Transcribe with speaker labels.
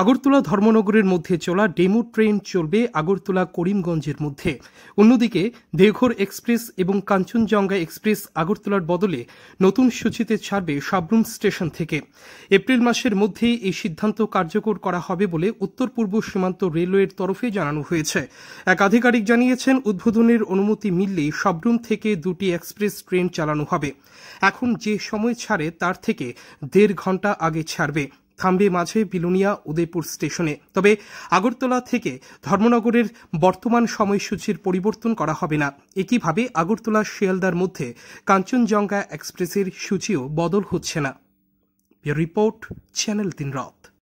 Speaker 1: আগরতলা ধর্মনগরের মধ্যে চলা demo train চলবে আগরতলা করিমগঞ্জের মধ্যে অন্যদিকে দেঘর এক্সপ্রেস এবং কাঞ্চনজঙ্ঘা এক্সপ্রেস আগরতলার বদলে নতুন সূচিতে ছাড়বে সাবরুম স্টেশন থেকে এপ্রিল মাসের মধ্যেই এই সিদ্ধান্ত কার্যকর করা হবে বলে উত্তর পূর্ব সীমান্ত রেলওয়ের তরফে জানানো হয়েছে এক আধিকারিক জানিয়েছেন উদ্বোধনের অনুমতি মিললেই সাবরুম থেকে দুটি এক্সপ্রেস ট্রেন চালানো হবে এখন যে সময় ছাড়ে তার থেকে দেড় ঘন্টা আগে ছাড়বে থামবে মাঝে বিলুনিয়া উদয়পুর স্টেশনে তবে আগরতলা থেকে ধর্মনগরের বর্তমান সময়সূচির পরিবর্তন করা হবে না একইভাবে আগরতলা শিয়ালদার মধ্যে কাঞ্চনজঙ্ঘা এক্সপ্রেসের সূচিও বদল হচ্ছে না রিপোর্ট চ্যানেল তিন র